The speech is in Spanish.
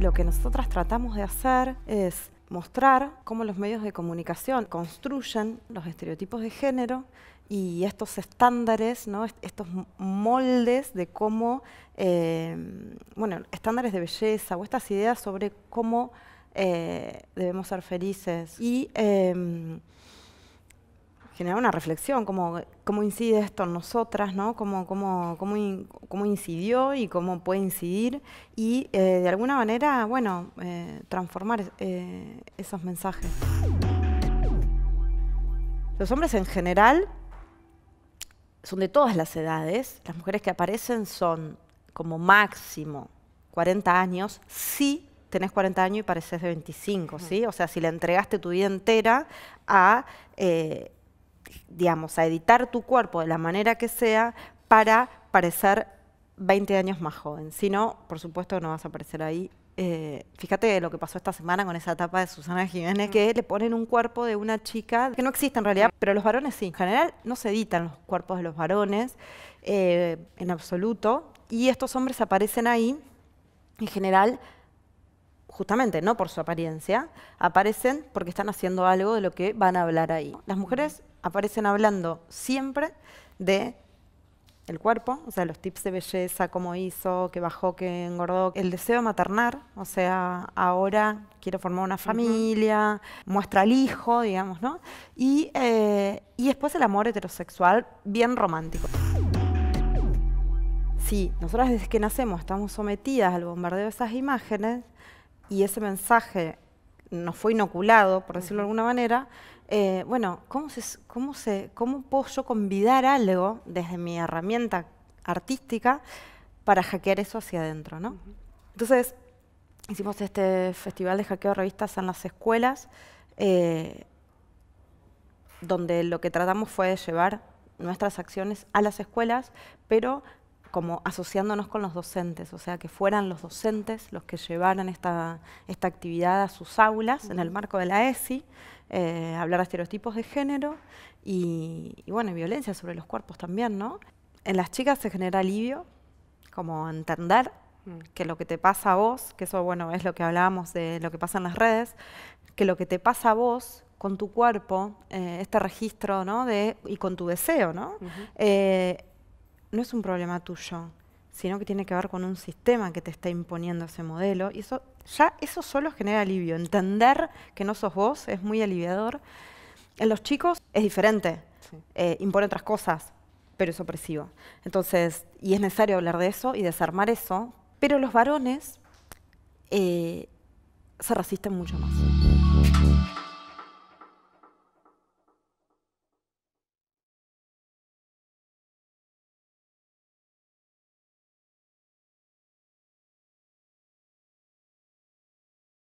Lo que nosotras tratamos de hacer es mostrar cómo los medios de comunicación construyen los estereotipos de género y estos estándares, estos moldes de cómo, eh, bueno, estándares de belleza o estas ideas sobre cómo eh, debemos ser felices. Y em, generar una reflexión, cómo, cómo incide esto en nosotras, ¿no? cómo, cómo, incidió y cómo puede incidir y eh, de alguna manera, bueno, eh, transformar eh, esos mensajes. Los hombres en general son de todas las edades, las mujeres que aparecen son como máximo 40 años, si tenés 40 años y pareces de 25, ¿sí? O sea, si le entregaste tu vida entera a digamos, a editar tu cuerpo de la manera que sea para parecer 20 años más joven. Si no, por supuesto, no vas a aparecer ahí. Eh, fíjate lo que pasó esta semana con esa etapa de Susana Jiménez, que le ponen un cuerpo de una chica, que no existe en realidad, pero los varones sí. En general no se editan los cuerpos de los varones eh, en absoluto, y estos hombres aparecen ahí, en general, justamente no por su apariencia, aparecen porque están haciendo algo de lo que van a hablar ahí. Las mujeres aparecen hablando siempre de el cuerpo, o sea, los tips de belleza, cómo hizo, que bajó, que engordó, el deseo de maternar, o sea, ahora quiero formar una familia, muestra al hijo, digamos, ¿no? Y, eh, y después el amor heterosexual, bien romántico. Sí, nosotras desde que nacemos estamos sometidas al bombardeo de esas imágenes y ese mensaje nos fue inoculado, por decirlo de alguna manera, eh, bueno, ¿cómo, ¿cómo puedo yo convidar algo desde mi herramienta artística para hackear eso hacia adentro? ¿no? Entonces, hicimos este festival de hackeo de revistas en las escuelas, eh, donde lo que tratamos fue de llevar nuestras acciones a las escuelas, pero como asociándonos con los docentes, o sea, que fueran los docentes los que llevaran esta, esta actividad a sus aulas en el marco de la ESI, eh, hablar de estereotipos de género y, violencia sobre los cuerpos también, ¿no? En las chicas se genera alivio, como entender mm. que lo que te pasa a vos, que eso, bueno, es lo que hablábamos de lo que pasa en las redes, que lo que te pasa a vos con tu cuerpo, eh, este registro, ¿no? De, y con tu deseo, ¿no? no es un problema tuyo, sino que tiene que ver con un sistema que te está imponiendo ese modelo. Y eso ya eso solo genera alivio. Entender que no sos vos es muy aliviador. En los chicos es diferente. Eh, impone otras cosas, pero es opresivo. Entonces, y es necesario hablar de eso y desarmar eso. Pero los varones eh, se resisten mucho más.